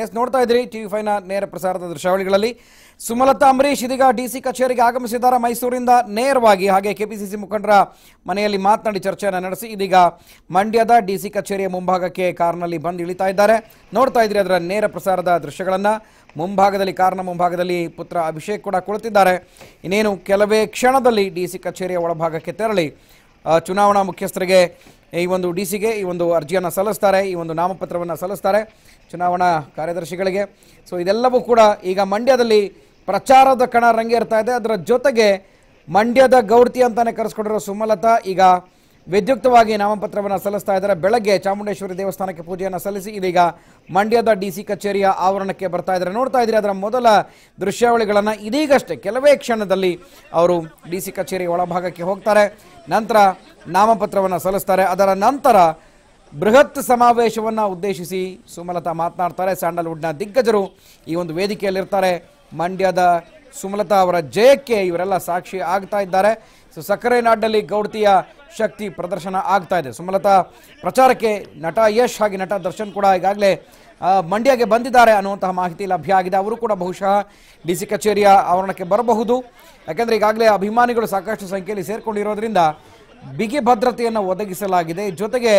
S ನೋಡ್ತಾ ಇದ್ರಿ TV ನ ನೇರ ಪ್ರಸಾರದ ದೃಶ್ಯಾವಳಿಗಳಲ್ಲಿ ಸುಮಲತಾ ಅಂಬರೀಶ್ ಇದೀಗ ಡಿಸಿ ಕಚೇರಿಗೆ ಆಗಮಿಸಿದ್ದಾರೆ ಮೈಸೂರಿಂದ ನೇರವಾಗಿ ಹಾಗೆ ಕೆಪಿಸಿಸಿ ಮುಖಂಡರ ಮನೆಯಲ್ಲಿ ಮಾತನಾಡಿ ಚರ್ಚೆಯನ್ನು ನಡೆಸಿ ಇದೀಗ ಮಂಡ್ಯದ ಡಿಸಿ ಕಚೇರಿಯ ಮುಂಭಾಗಕ್ಕೆ ಕಾರ್ನಲ್ಲಿ ಬಂದು ಇಳಿತಾ ಇದ್ದಾರೆ ನೋಡ್ತಾ ಇದ್ರಿ ಅದರ ನೇರ ಪ್ರಸಾರದ ದೃಶ್ಯಗಳನ್ನು ಮುಂಭಾಗದಲ್ಲಿ ಕಾರ್ನ ಮುಂಭಾಗದಲ್ಲಿ ಪುತ್ರ ಅಭಿಷೇಕ್ ಕೂಡ ಕುಳಿತಿದ್ದಾರೆ ಇನ್ನೇನು ಕೆಲವೇ ಕ್ಷಣದಲ್ಲಿ ಡಿಸಿ ಕಚೇರಿಯ ಒಳಭಾಗಕ್ಕೆ ತೆರಳಿ ಚುನಾವಣಾ ಮುಖ್ಯಸ್ಥರಿಗೆ ಈ ಒಂದು ಡಿ ಸಿಗೆ ಈ ಒಂದು ಅರ್ಜಿಯನ್ನು ಸಲ್ಲಿಸ್ತಾರೆ ಈ ಒಂದು ನಾಮಪತ್ರವನ್ನು ಸಲ್ಲಿಸ್ತಾರೆ ಚುನಾವಣಾ ಕಾರ್ಯದರ್ಶಿಗಳಿಗೆ ಸೊ ಇದೆಲ್ಲವೂ ಕೂಡ ಈಗ ಮಂಡ್ಯದಲ್ಲಿ ಪ್ರಚಾರದ ಕಣ ರಂಗೇರ್ತಾ ಇದೆ ಅದರ ಜೊತೆಗೆ ಮಂಡ್ಯದ ಗೌರ್ತಿ ಅಂತಲೇ ಕರೆಸ್ಕೊಂಡಿರೋ ಸುಮಲತಾ ಈಗ ವಿದ್ಯುಕ್ತವಾಗಿ ನಾಮಪತ್ರವನ್ನು ಸಲ್ಲಿಸ್ತಾ ಇದ್ದಾರೆ ಬೆಳಗ್ಗೆ ಚಾಮುಂಡೇಶ್ವರಿ ದೇವಸ್ಥಾನಕ್ಕೆ ಪೂಜೆಯನ್ನು ಸಲ್ಲಿಸಿ ಇದೀಗ ಮಂಡ್ಯದ ಡಿ ಸಿ ಕಚೇರಿಯ ಆವರಣಕ್ಕೆ ಬರ್ತಾ ಇದ್ದಾರೆ ನೋಡ್ತಾ ಇದ್ದೀರಿ ಅದರ ಮೊದಲ ದೃಶ್ಯಾವಳಿಗಳನ್ನು ಇದೀಗಷ್ಟೇ ಕೆಲವೇ ಕ್ಷಣದಲ್ಲಿ ಅವರು ಡಿ ಸಿ ಕಚೇರಿ ಒಳಭಾಗಕ್ಕೆ ಹೋಗ್ತಾರೆ ನಂತರ ನಾಮಪತ್ರವನ್ನು ಸಲ್ಲಿಸ್ತಾರೆ ಅದರ ನಂತರ ಬೃಹತ್ ಸಮಾವೇಶವನ್ನು ಉದ್ದೇಶಿಸಿ ಸುಮಲತಾ ಮಾತನಾಡ್ತಾರೆ ಸ್ಯಾಂಡಲ್ವುಡ್ನ ದಿಗ್ಗಜರು ಈ ಒಂದು ವೇದಿಕೆಯಲ್ಲಿರ್ತಾರೆ ಮಂಡ್ಯದ ಸುಮಲತಾ ಅವರ ಜಯಕ್ಕೆ ಇವರೆಲ್ಲ ಸಾಕ್ಷಿ ಆಗ್ತಾ ಇದ್ದಾರೆ ಸೊ ಸಕ್ಕರೆ ನಾಡಿನಲ್ಲಿ ಗೌಡತಿಯ ಶಕ್ತಿ ಪ್ರದರ್ಶನ ಆಗ್ತಾ ಇದೆ ಸುಮಲತಾ ಪ್ರಚಾರಕ್ಕೆ ನಟ ಯಶ್ ಹಾಗೆ ನಟ ದರ್ಶನ್ ಕೂಡ ಈಗಾಗಲೇ ಮಂಡ್ಯಗೆ ಬಂದಿದ್ದಾರೆ ಅನ್ನುವಂತಹ ಮಾಹಿತಿ ಲಭ್ಯ ಆಗಿದೆ ಅವರು ಕೂಡ ಬಹುಶಃ ಡಿ ಸಿ ಕಚೇರಿಯ ಆವರಣಕ್ಕೆ ಬರಬಹುದು ಯಾಕೆಂದರೆ ಈಗಾಗಲೇ ಅಭಿಮಾನಿಗಳು ಸಾಕಷ್ಟು ಸಂಖ್ಯೆಯಲ್ಲಿ ಸೇರಿಕೊಂಡಿರೋದ್ರಿಂದ ಬಿಗಿ ಭದ್ರತೆಯನ್ನು ಒದಗಿಸಲಾಗಿದೆ ಜೊತೆಗೆ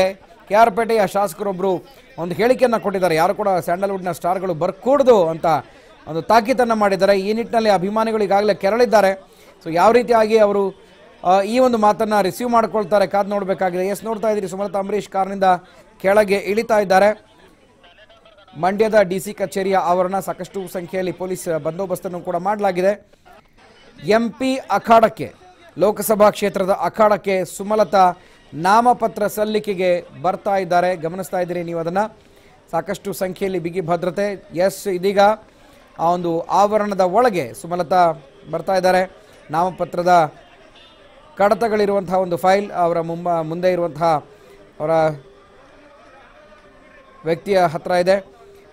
ಕೆ ಆರ್ ಪೇಟೆಯ ಶಾಸಕರೊಬ್ಬರು ಒಂದು ಹೇಳಿಕೆಯನ್ನು ಕೊಟ್ಟಿದ್ದಾರೆ ಯಾರು ಕೂಡ ಸ್ಯಾಂಡಲ್ವುಡ್ನ ಸ್ಟಾರ್ಗಳು ಬರ್ಕೂಡ್ದು ಅಂತ ಒಂದು ತಾಕೀತನ್ನು ಮಾಡಿದ್ದಾರೆ ಈ ನಿಟ್ಟಿನಲ್ಲಿ ಅಭಿಮಾನಿಗಳು ಈಗಾಗಲೇ ಕೆರಳಿದ್ದಾರೆ ಸೊ ಯಾವ ರೀತಿಯಾಗಿ ಅವರು ಈ ಒಂದು ಮಾತನ್ನು ರಿಸೀವ್ ಮಾಡ್ಕೊಳ್ತಾರೆ ಕಾದ್ ನೋಡಬೇಕಾಗಿದೆ ಎಸ್ ನೋಡ್ತಾ ಇದ್ದೀರಿ ಸುಮಲತಾ ಅಂಬರೀಷ್ ಕಾರನಿಂದ ಕೆಳಗೆ ಇಳಿತಾ ಇದ್ದಾರೆ ಮಂಡ್ಯದ ಡಿ ಸಿ ಕಚೇರಿಯ ಆವರಣ ಸಾಕಷ್ಟು ಸಂಖ್ಯೆಯಲ್ಲಿ ಪೊಲೀಸ್ ಬಂದೋಬಸ್ತನ್ನು ಕೂಡ ಮಾಡಲಾಗಿದೆ ಎಂ ಪಿ ಅಖಾಡಕ್ಕೆ ಲೋಕಸಭಾ ಕ್ಷೇತ್ರದ ಅಖಾಡಕ್ಕೆ ಸುಮಲತಾ ನಾಮಪತ್ರ ಸಲ್ಲಿಕೆಗೆ ಬರ್ತಾ ಇದ್ದಾರೆ ಗಮನಿಸ್ತಾ ಇದ್ದೀರಿ ನೀವು ಅದನ್ನು ಸಾಕಷ್ಟು ಸಂಖ್ಯೆಯಲ್ಲಿ ಬಿಗಿ ಭದ್ರತೆ ಎಸ್ ಇದೀಗ ಆ ಒಂದು ಆವರಣದ ಒಳಗೆ ಸುಮಲತಾ ಬರ್ತಾ ಇದ್ದಾರೆ ನಾಮಪತ್ರದ ಕಡತಗಳಿರುವಂತಹ ಒಂದು ಫೈಲ್ ಅವರ ಮುಂಬ ಮುಂದೆ ಇರುವಂತಹ ಅವರ ವ್ಯಕ್ತಿಯ ಹತ್ರ ಇದೆ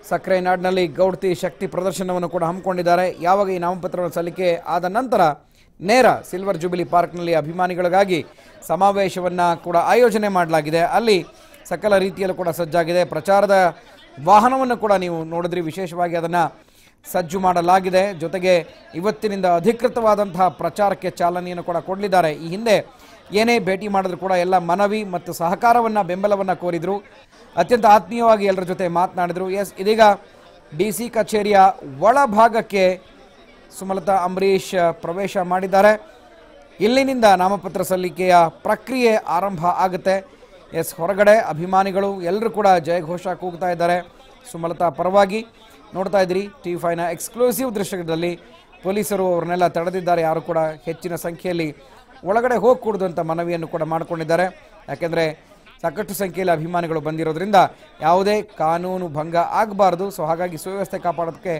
ಸಕ್ಕರೆ ನಾಡಿನಲ್ಲಿ ಗೌಡ್ತಿ ಶಕ್ತಿ ಪ್ರದರ್ಶನವನ್ನು ಕೂಡ ಹಮ್ಮಿಕೊಂಡಿದ್ದಾರೆ ಯಾವಾಗ ಈ ನಾಮಪತ್ರಗಳ ಸಲ್ಲಿಕೆ ಆದ ನಂತರ ನೇರ ಸಿಲ್ವರ್ ಜುಬಿಲಿ ಪಾರ್ಕ್ನಲ್ಲಿ ಅಭಿಮಾನಿಗಳಿಗಾಗಿ ಸಮಾವೇಶವನ್ನು ಕೂಡ ಆಯೋಜನೆ ಮಾಡಲಾಗಿದೆ ಅಲ್ಲಿ ಸಕಲ ರೀತಿಯಲ್ಲೂ ಕೂಡ ಸಜ್ಜಾಗಿದೆ ಪ್ರಚಾರದ ವಾಹನವನ್ನು ಕೂಡ ನೀವು ನೋಡಿದ್ರಿ ವಿಶೇಷವಾಗಿ ಅದನ್ನು ಸಜ್ಜು ಮಾಡಲಾಗಿದೆ ಜೊತೆಗೆ ಇವತ್ತಿನಿಂದ ಅಧಿಕೃತವಾದಂತಹ ಪ್ರಚಾರಕ್ಕೆ ಚಾಲನೆಯನ್ನು ಕೂಡ ಕೊಡಲಿದ್ದಾರೆ ಈ ಹಿಂದೆ ಏನೇ ಭೇಟಿ ಮಾಡಿದ್ರು ಕೂಡ ಎಲ್ಲ ಮನವಿ ಮತ್ತು ಸಹಕಾರವನ್ನು ಬೆಂಬಲವನ್ನು ಕೋರಿದರು ಅತ್ಯಂತ ಆತ್ಮೀಯವಾಗಿ ಎಲ್ಲರ ಜೊತೆ ಮಾತನಾಡಿದರು ಎಸ್ ಇದೀಗ ಡಿ ಸಿ ಕಚೇರಿಯ ಒಳಭಾಗಕ್ಕೆ ಸುಮಲತಾ ಅಂಬರೀಷ್ ಪ್ರವೇಶ ಮಾಡಿದ್ದಾರೆ ಇಲ್ಲಿನಿಂದ ನಾಮಪತ್ರ ಸಲ್ಲಿಕೆಯ ಪ್ರಕ್ರಿಯೆ ಆರಂಭ ಆಗುತ್ತೆ ಎಸ್ ಹೊರಗಡೆ ಅಭಿಮಾನಿಗಳು ಎಲ್ಲರೂ ಕೂಡ ಜಯಘೋಷ ಕೂಗ್ತಾ ಇದ್ದಾರೆ ಸುಮಲತಾ ಪರವಾಗಿ ನೋಡ್ತಾ ಇದ್ರಿ ಟಿ ವಿ ಫೈವ್ನ ಎಕ್ಸ್ಕ್ಲೂಸಿವ್ ದೃಶ್ಯದಲ್ಲಿ ಪೊಲೀಸರು ಅವ್ರನ್ನೆಲ್ಲ ತಡೆದಿದ್ದಾರೆ ಯಾರು ಕೂಡ ಹೆಚ್ಚಿನ ಸಂಖ್ಯೆಯಲ್ಲಿ ಒಳಗಡೆ ಹೋಗಕೂಡ್ದು ಅಂತ ಮನವಿಯನ್ನು ಕೂಡ ಮಾಡಿಕೊಂಡಿದ್ದಾರೆ ಯಾಕೆಂದರೆ ಸಾಕಷ್ಟು ಸಂಖ್ಯೆಯಲ್ಲಿ ಅಭಿಮಾನಿಗಳು ಬಂದಿರೋದ್ರಿಂದ ಯಾವುದೇ ಕಾನೂನು ಭಂಗ ಆಗಬಾರ್ದು ಸೊ ಹಾಗಾಗಿ ಸುವ್ಯವಸ್ಥೆ ಕಾಪಾಡೋದಕ್ಕೆ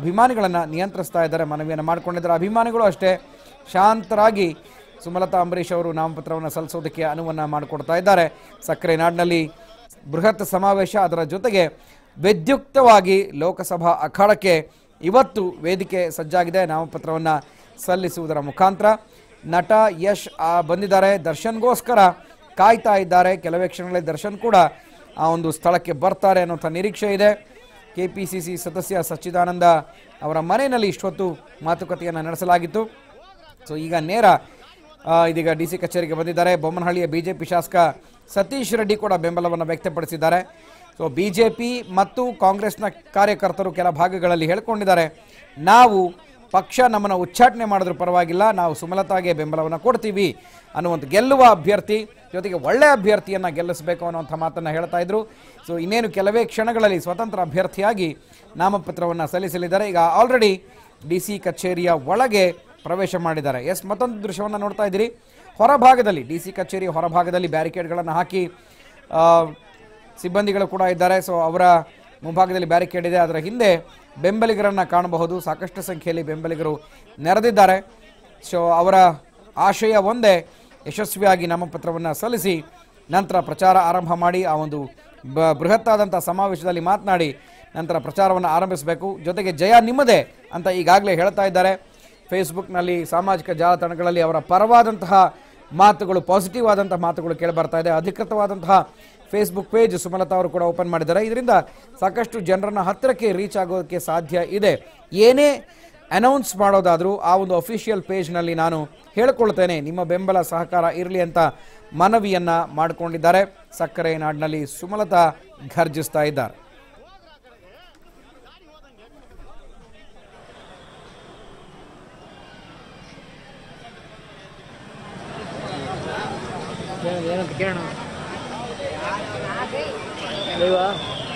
ಅಭಿಮಾನಿಗಳನ್ನು ನಿಯಂತ್ರಿಸ್ತಾ ಇದ್ದಾರೆ ಮನವಿಯನ್ನು ಮಾಡಿಕೊಂಡಿದ್ದಾರೆ ಅಭಿಮಾನಿಗಳು ಅಷ್ಟೇ ಶಾಂತರಾಗಿ ಸುಮಲತಾ ಅಂಬರೀಷ್ ಅವರು ನಾಮಪತ್ರವನ್ನು ಸಲ್ಲಿಸೋದಕ್ಕೆ ಅನುವನ್ನು ಮಾಡಿಕೊಡ್ತಾ ಇದ್ದಾರೆ ಸಕ್ಕರೆ ನಾಡಿನಲ್ಲಿ ಬೃಹತ್ ಸಮಾವೇಶ ಅದರ ಜೊತೆಗೆ ವಿದ್ಯುಕ್ತವಾಗಿ ಲೋಕಸಭಾ ಅಖಾಡಕ್ಕೆ ಇವತ್ತು ವೇದಿಕೆ ಸಜ್ಜಾಗಿದೆ ನಾಮಪತ್ರವನ್ನು ಸಲ್ಲಿಸುವುದರ ಮುಖಾಂತರ ನಟ ಯಶ್ ಬಂದಿದ್ದಾರೆ ದರ್ಶನ್ಗೋಸ್ಕರ ಕಾಯ್ತಾ ಇದ್ದಾರೆ ಕೆಲವೇ ಕ್ಷಣಗಳಲ್ಲಿ ದರ್ಶನ್ ಕೂಡ ಆ ಒಂದು ಸ್ಥಳಕ್ಕೆ ಬರ್ತಾರೆ ಅನ್ನೋಂಥ ನಿರೀಕ್ಷೆ ಇದೆ ಕೆ ಪಿ ಸಿ ಸಿ ಸದಸ್ಯ ಸಚ್ಚಿದಾನಂದ ಅವರ ಮನೆಯಲ್ಲಿ ಇಷ್ಟೊತ್ತು ಮಾತುಕತೆಯನ್ನು ನಡೆಸಲಾಗಿತ್ತು ಸೊ ಈಗ ನೇರ ಇದೀಗ ಡಿ ಸಿ ಕಚೇರಿಗೆ ಬಂದಿದ್ದಾರೆ ಬೊಮ್ಮನಹಳ್ಳಿಯ ಬಿ ಜೆ ಪಿ ಶಾಸಕ ಸತೀಶ್ ರೆಡ್ಡಿ ಕೂಡ ಬೆಂಬಲವನ್ನು ವ್ಯಕ್ತಪಡಿಸಿದ್ದಾರೆ ಸೊ ಬಿ ಜೆ ಪಿ ಮತ್ತು ಕಾಂಗ್ರೆಸ್ನ ಕಾರ್ಯಕರ್ತರು ಕೆಲ ಭಾಗಗಳಲ್ಲಿ ಹೇಳ್ಕೊಂಡಿದ್ದಾರೆ ನಾವು ಪಕ್ಷ ನಮ್ಮನ್ನು ಉಚ್ಚಾಟನೆ ಮಾಡಿದ್ರು ಪರವಾಗಿಲ್ಲ ನಾವು ಸುಮಲತಾಗೆ ಬೆಂಬಲವನ್ನು ಕೊಡ್ತೀವಿ ಅನ್ನುವಂಥ ಗೆಲ್ಲುವ ಅಭ್ಯರ್ಥಿ ಜೊತೆಗೆ ಒಳ್ಳೆಯ ಅಭ್ಯರ್ಥಿಯನ್ನು ಗೆಲ್ಲಿಸಬೇಕು ಅನ್ನುವಂಥ ಮಾತನ್ನು ಹೇಳ್ತಾ ಇದ್ರು ಸೊ ಇನ್ನೇನು ಕೆಲವೇ ಕ್ಷಣಗಳಲ್ಲಿ ಸ್ವತಂತ್ರ ಅಭ್ಯರ್ಥಿಯಾಗಿ ನಾಮಪತ್ರವನ್ನು ಸಲ್ಲಿಸಲಿದ್ದಾರೆ ಈಗ ಆಲ್ರೆಡಿ ಡಿ ಸಿ ಕಚೇರಿಯ ಒಳಗೆ ಪ್ರವೇಶ ಮಾಡಿದ್ದಾರೆ ಎಸ್ ಮತ್ತೊಂದು ದೃಶ್ಯವನ್ನು ನೋಡ್ತಾ ಇದ್ದೀರಿ ಹೊರಭಾಗದಲ್ಲಿ ಡಿ ಸಿ ಕಚೇರಿ ಹೊರಭಾಗದಲ್ಲಿ ಬ್ಯಾರಿಕೇಡ್ಗಳನ್ನು ಹಾಕಿ ಸಿಬ್ಬಂದಿಗಳು ಕೂಡ ಇದ್ದಾರೆ ಸೊ ಅವರ ಮುಂಭಾಗದಲ್ಲಿ ಬ್ಯಾರಿಕೇಡ್ ಇದೆ ಅದರ ಹಿಂದೆ ಬೆಂಬಲಿಗರನ್ನು ಕಾಣಬಹುದು ಸಾಕಷ್ಟು ಸಂಖ್ಯೆಯಲ್ಲಿ ಬೆಂಬಲಿಗರು ನೆರೆದಿದ್ದಾರೆ ಸೊ ಅವರ ಆಶಯ ಒಂದೇ ಯಶಸ್ವಿಯಾಗಿ ನಾಮಪತ್ರವನ್ನು ಸಲ್ಲಿಸಿ ನಂತರ ಪ್ರಚಾರ ಆರಂಭ ಮಾಡಿ ಆ ಒಂದು ಬ ಬೃಹತ್ತಾದಂಥ ಸಮಾವೇಶದಲ್ಲಿ ಮಾತನಾಡಿ ನಂತರ ಪ್ರಚಾರವನ್ನು ಆರಂಭಿಸಬೇಕು ಜೊತೆಗೆ ಜಯ ನಿಮ್ಮದೇ ಅಂತ ಈಗಾಗಲೇ ಹೇಳ್ತಾ ಇದ್ದಾರೆ ಫೇಸ್ಬುಕ್ನಲ್ಲಿ ಸಾಮಾಜಿಕ ಜಾಲತಾಣಗಳಲ್ಲಿ ಅವರ ಪರವಾದಂತಹ ಮಾತುಗಳು ಪಾಸಿಟಿವ್ ಆದಂತಹ ಮಾತುಗಳು ಕೇಳಿಬರ್ತಾ ಇದೆ ಅಧಿಕೃತವಾದಂತಹ ಫೇಸ್ಬುಕ್ ಪೇಜ್ ಸುಮಲತಾ ಅವರು ಕೂಡ ಓಪನ್ ಮಾಡಿದ್ದಾರೆ ಇದರಿಂದ ಸಾಕಷ್ಟು ಜನರನ್ನ ಹತ್ತಿರಕ್ಕೆ ರೀಚ್ ಆಗೋದಕ್ಕೆ ಸಾಧ್ಯ ಇದೆ ಏನೇ ಅನೌನ್ಸ್ ಮಾಡೋದಾದರೂ ಆ ಒಂದು ಅಫಿಷಿಯಲ್ ಪೇಜ್ನಲ್ಲಿ ನಾನು ಹೇಳಿಕೊಳ್ತೇನೆ ನಿಮ್ಮ ಬೆಂಬಲ ಸಹಕಾರ ಇರಲಿ ಅಂತ ಮನವಿಯನ್ನು ಮಾಡಿಕೊಂಡಿದ್ದಾರೆ ಸಕ್ಕರೆ ನಾಡಿನಲ್ಲಿ ಸುಮಲತಾ ಘರ್ಜಿಸ್ತಾ ಇದ್ದಾರೆ ಏನಂತ ಕೇಳೋಣ Đi vào.